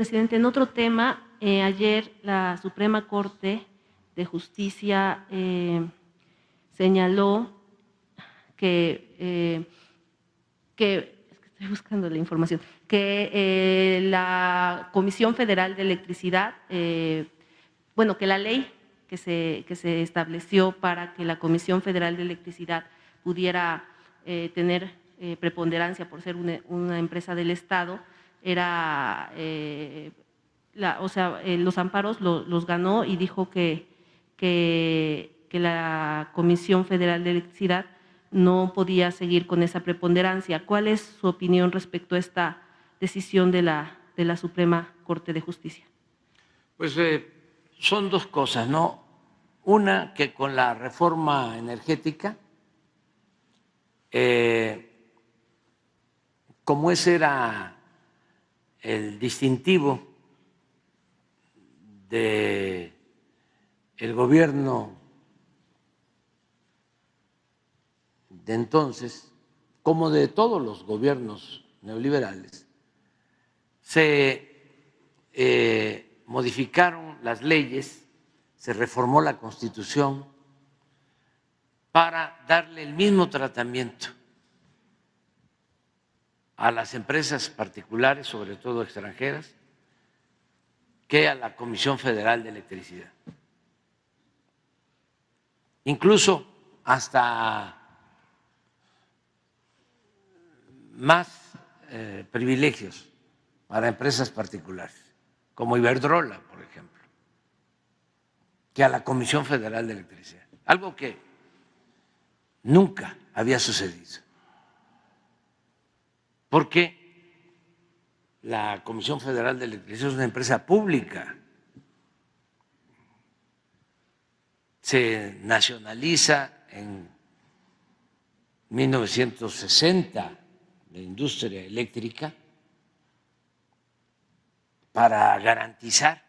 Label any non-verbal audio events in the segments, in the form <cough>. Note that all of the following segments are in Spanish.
presidente. En otro tema, eh, ayer la Suprema Corte de Justicia eh, señaló que, eh, que, estoy buscando la información, que la Comisión Federal de Electricidad, bueno, que la ley que se, que se estableció para que la Comisión Federal de Electricidad pudiera tener preponderancia por ser una empresa del Estado, era, eh, la, o sea, eh, los amparos los ganó y dijo que, que, la Comisión Federal de Electricidad no podía seguir con esa preponderancia. ¿Cuál es su opinión respecto a esta decisión de la, de la Suprema Corte de Justicia? Pues eh, son dos cosas, ¿no? Una, que con la reforma energética, como es era el distintivo de el gobierno de entonces, como de todos los gobiernos neoliberales, se eh, modificaron las leyes, se reformó la constitución para darle el mismo tratamiento a las empresas particulares, sobre todo extranjeras, que a la Comisión Federal de Electricidad. Incluso hasta más eh, privilegios para empresas particulares, como Iberdrola, por ejemplo, que a la Comisión Federal de Electricidad. Algo que nunca había sucedido porque la Comisión Federal de Electricidad es una empresa pública. Se nacionaliza en 1960 la industria eléctrica para garantizar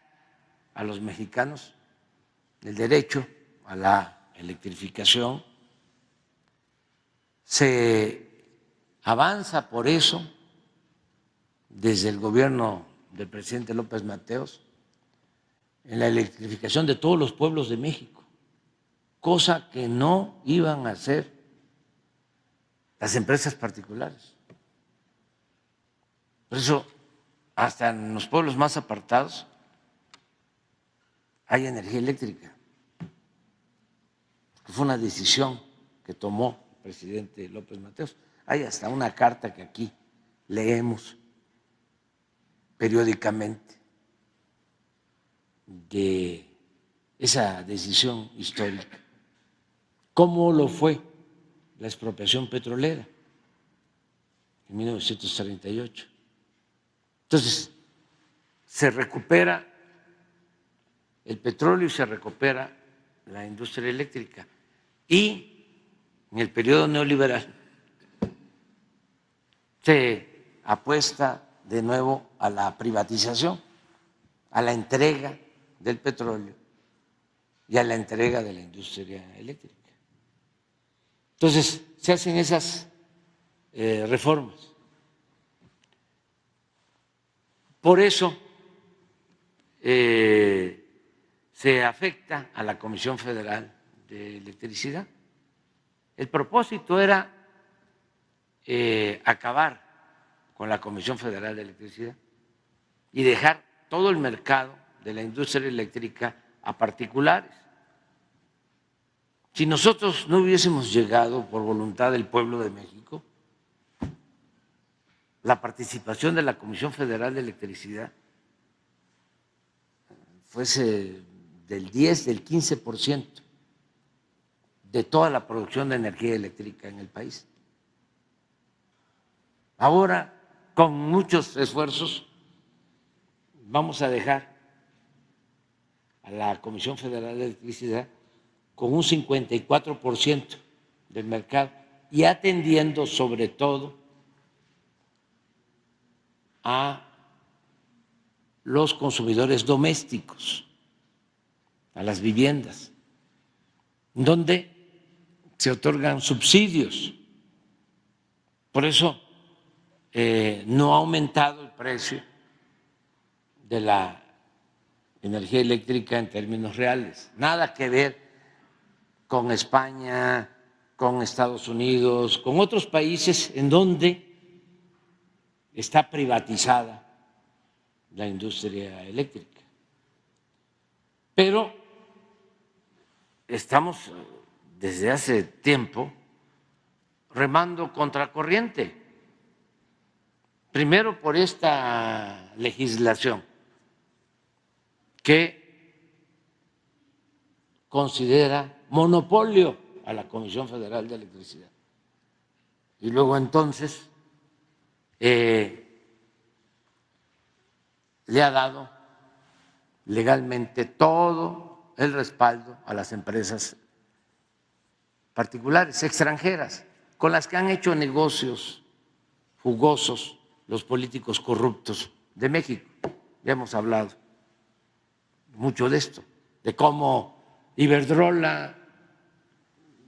a los mexicanos el derecho a la electrificación. Se avanza por eso desde el gobierno del presidente López Mateos en la electrificación de todos los pueblos de México, cosa que no iban a hacer las empresas particulares. Por eso, hasta en los pueblos más apartados hay energía eléctrica. Fue una decisión que tomó el presidente López Mateos. Hay hasta una carta que aquí leemos periódicamente de esa decisión histórica. ¿Cómo lo fue la expropiación petrolera en 1938? Entonces, se recupera el petróleo y se recupera la industria eléctrica. Y en el periodo neoliberal se apuesta de nuevo a la privatización, a la entrega del petróleo y a la entrega de la industria eléctrica. Entonces, se hacen esas eh, reformas. Por eso eh, se afecta a la Comisión Federal de Electricidad. El propósito era eh, acabar con la Comisión Federal de Electricidad y dejar todo el mercado de la industria eléctrica a particulares. Si nosotros no hubiésemos llegado por voluntad del pueblo de México, la participación de la Comisión Federal de Electricidad fuese del 10, del 15% de toda la producción de energía eléctrica en el país. Ahora, con muchos esfuerzos, vamos a dejar a la Comisión Federal de Electricidad con un 54% del mercado y atendiendo sobre todo a los consumidores domésticos, a las viviendas, donde se otorgan subsidios. Por eso eh, no ha aumentado el precio de la energía eléctrica en términos reales. Nada que ver con España, con Estados Unidos, con otros países en donde está privatizada la industria eléctrica. Pero estamos eh, desde hace tiempo remando contracorriente primero por esta legislación que considera monopolio a la Comisión Federal de Electricidad. Y luego entonces eh, le ha dado legalmente todo el respaldo a las empresas particulares, extranjeras, con las que han hecho negocios jugosos los políticos corruptos de México. Ya hemos hablado mucho de esto, de cómo Iberdrola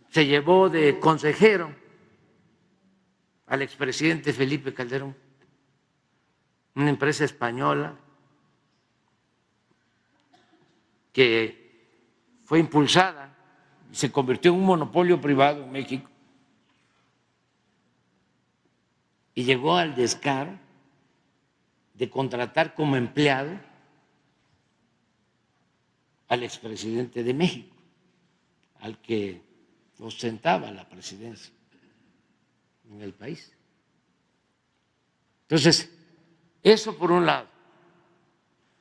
se llevó de consejero al expresidente Felipe Calderón, una empresa española que fue impulsada y se convirtió en un monopolio privado en México y llegó al descaro de contratar como empleado al expresidente de México, al que ostentaba la presidencia en el país. Entonces, eso por un lado.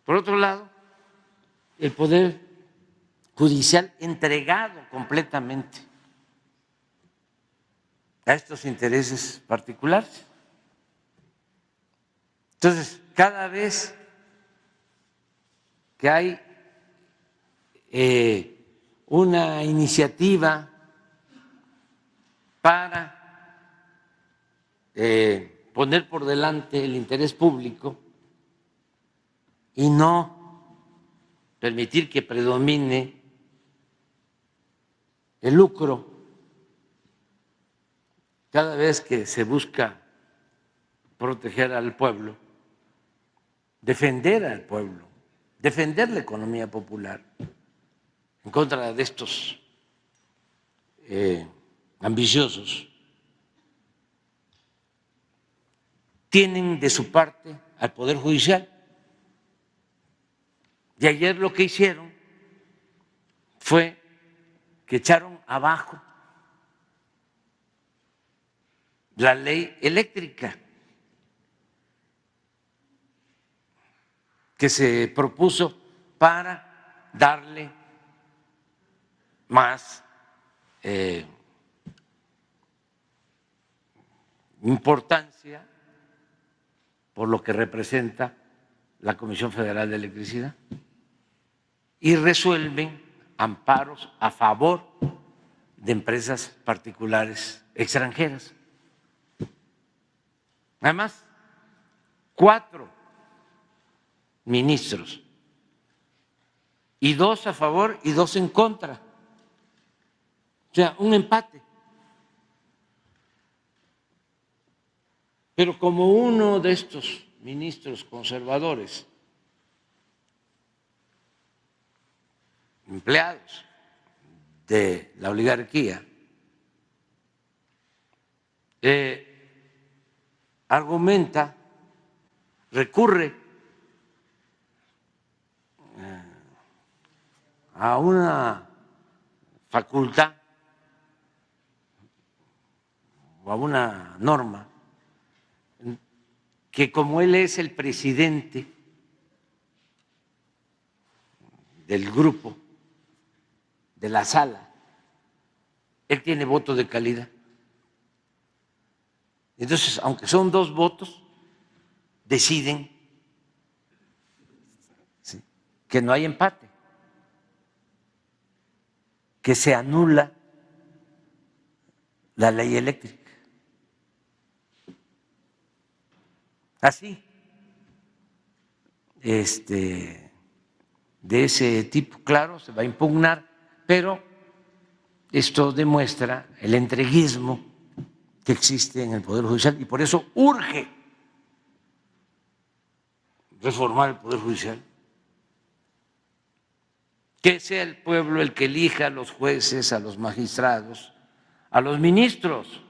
Por otro lado, el poder judicial entregado completamente a estos intereses particulares. Entonces, cada vez que hay eh, una iniciativa para eh, poner por delante el interés público y no permitir que predomine el lucro. Cada vez que se busca proteger al pueblo, defender al pueblo, defender la economía popular en contra de estos eh, ambiciosos, tienen de su parte al Poder Judicial. Y ayer lo que hicieron fue que echaron abajo la ley eléctrica. que se propuso para darle más eh, importancia por lo que representa la Comisión Federal de Electricidad y resuelven amparos a favor de empresas particulares extranjeras. Además, cuatro ministros, y dos a favor y dos en contra. O sea, un empate. Pero como uno de estos ministros conservadores, empleados de la oligarquía, eh, argumenta, recurre a una facultad o a una norma que como él es el presidente del grupo, de la sala, él tiene voto de calidad. Entonces, aunque son dos votos, deciden que no hay empate que se anula la ley eléctrica. Así, este, de ese tipo, claro, se va a impugnar, pero esto demuestra el entreguismo que existe en el Poder Judicial y por eso urge reformar el Poder Judicial que sea el pueblo el que elija a los jueces, a los magistrados, a los ministros.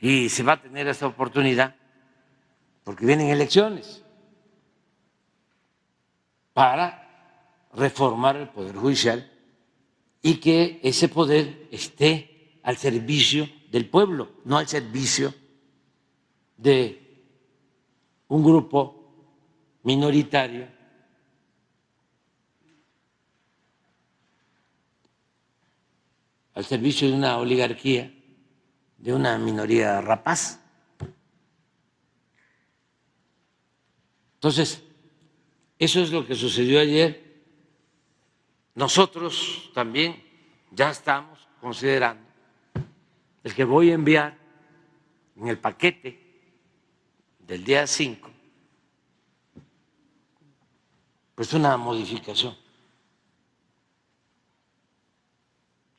Y se va a tener esa oportunidad porque vienen elecciones para reformar el Poder Judicial y que ese poder esté al servicio del pueblo, no al servicio de un grupo minoritario al servicio de una oligarquía, de una minoría rapaz. Entonces, eso es lo que sucedió ayer. Nosotros también ya estamos considerando el que voy a enviar en el paquete del día 5, pues una modificación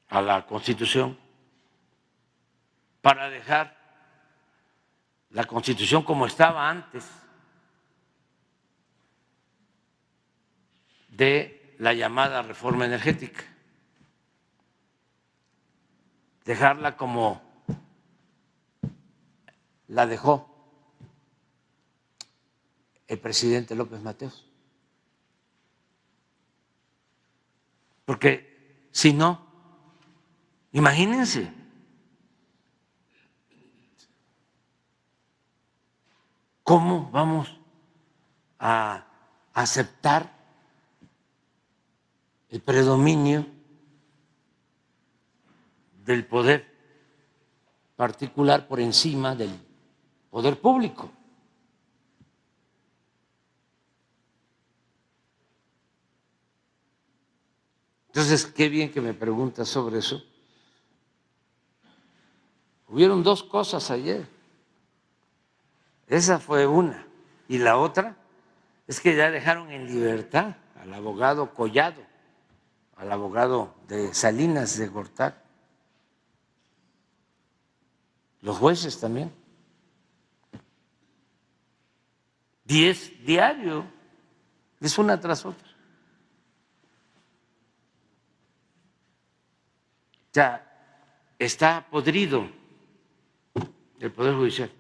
a la Constitución para dejar la Constitución como estaba antes de la llamada reforma energética, dejarla como la dejó el presidente López Mateos. Porque si no, Imagínense. ¿Cómo vamos a aceptar el predominio del poder particular por encima del poder público? Entonces, qué bien que me preguntas sobre eso Hubieron dos cosas ayer. Esa fue una. Y la otra es que ya dejaron en libertad al abogado Collado, al abogado de Salinas de Gortar, Los jueces también. Diez diario. Es una tras otra. O sea, está podrido el Poder Judicial.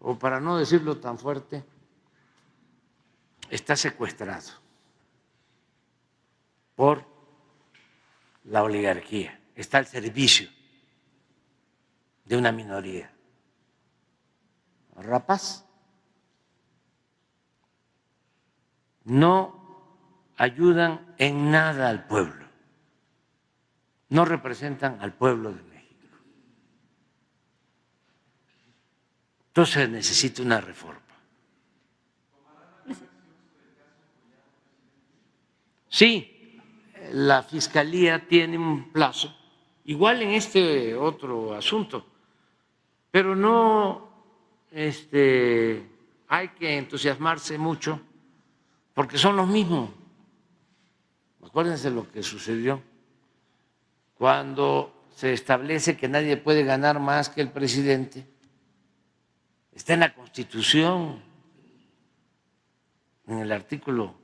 O para no decirlo tan fuerte, está secuestrado por la oligarquía, está al servicio de una minoría. Rapaz, no ayudan en nada al pueblo, no representan al pueblo de Entonces necesita una reforma. Sí, la Fiscalía tiene un plazo, igual en este otro asunto, pero no este, hay que entusiasmarse mucho porque son los mismos. Acuérdense lo que sucedió cuando se establece que nadie puede ganar más que el presidente está en la Constitución, en el artículo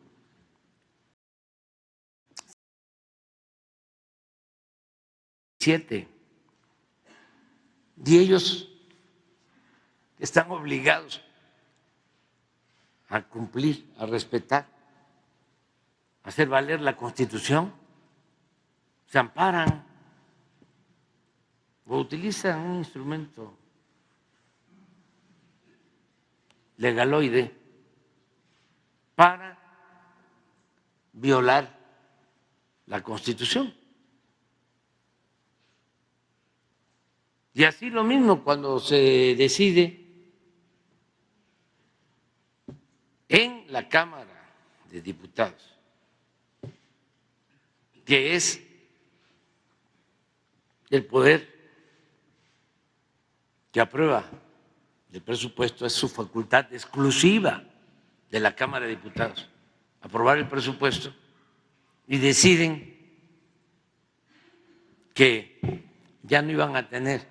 7. Y ellos están obligados a cumplir, a respetar, a hacer valer la Constitución, se amparan o utilizan un instrumento legaloide para violar la Constitución. Y así lo mismo cuando se decide en la Cámara de Diputados, que es el poder que aprueba el presupuesto es su facultad exclusiva de la Cámara de Diputados, aprobar el presupuesto y deciden que ya no iban a tener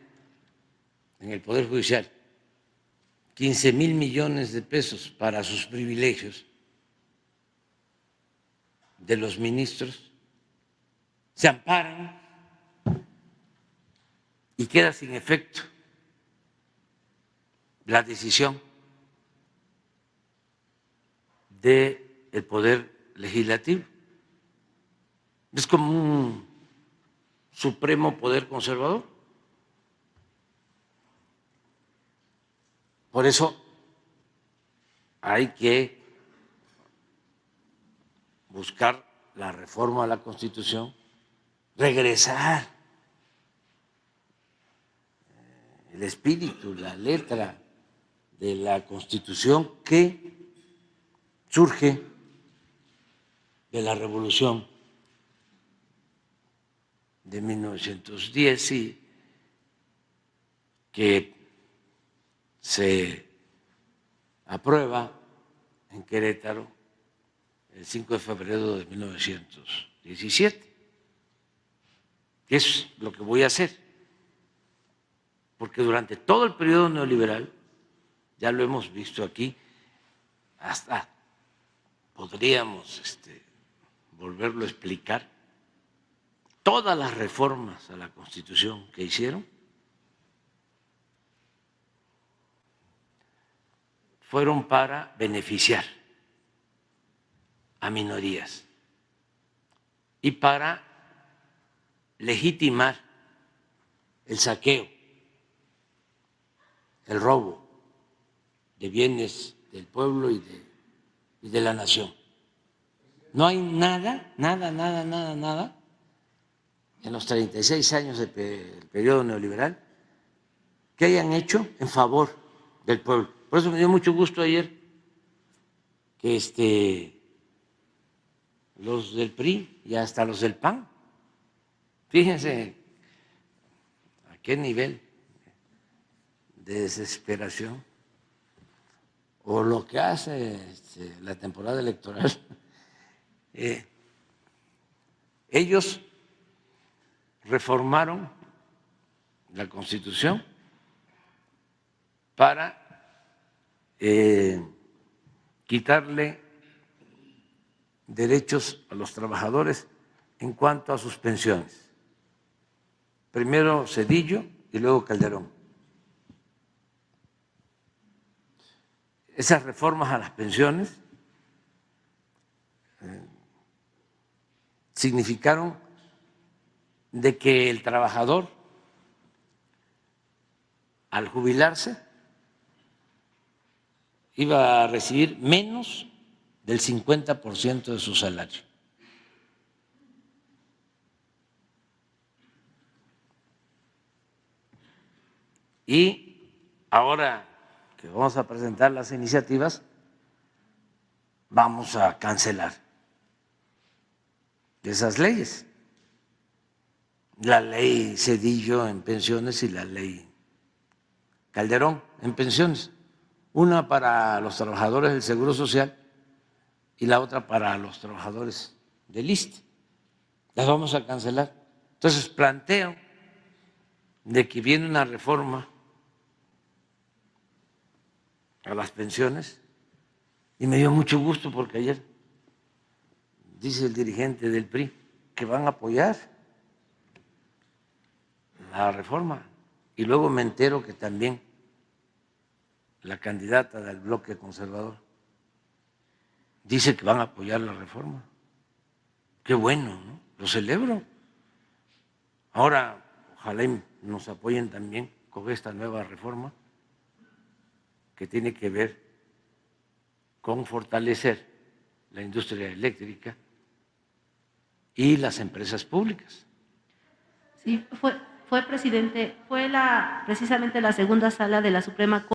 en el Poder Judicial 15 mil millones de pesos para sus privilegios de los ministros, se amparan y queda sin efecto la decisión del el Poder Legislativo. Es como un supremo poder conservador. Por eso hay que buscar la reforma a la Constitución, regresar el espíritu, la letra de la Constitución que surge de la Revolución de 1910 y que se aprueba en Querétaro el 5 de febrero de 1917. Es lo que voy a hacer, porque durante todo el periodo neoliberal ya lo hemos visto aquí, hasta podríamos este, volverlo a explicar, todas las reformas a la Constitución que hicieron fueron para beneficiar a minorías y para legitimar el saqueo, el robo de bienes del pueblo y de, la nación. No hay nada, nada, nada, nada, nada en los 36 años del periodo neoliberal que hayan hecho en favor del pueblo. Por eso me dio mucho gusto ayer que este, los del PRI y hasta los del PAN, fíjense a qué nivel de desesperación o lo que hace este, la temporada electoral, <laughs> eh, ellos reformaron la constitución para eh, quitarle derechos a los trabajadores en cuanto a sus pensiones. Primero Cedillo y luego Calderón. esas reformas a las pensiones eh, significaron de que el trabajador al jubilarse iba a recibir menos del 50% de su salario. Y ahora que vamos a presentar las iniciativas, vamos a cancelar esas leyes. La ley Cedillo en pensiones y la ley Calderón en pensiones. Una para los trabajadores del Seguro Social y la otra para los trabajadores del List. Las vamos a cancelar. Entonces planteo de que viene una reforma a las pensiones y me dio mucho gusto porque ayer dice el dirigente del PRI que van a apoyar la reforma y luego me entero que también la candidata del bloque conservador dice que van a apoyar la reforma. Qué bueno, Lo celebro. Ahora, ojalá nos apoyen también con esta nueva reforma que tiene que ver con fortalecer la industria eléctrica y las empresas públicas. Sí, fue, fue presidente, fue la, precisamente la segunda sala de la Suprema Corte.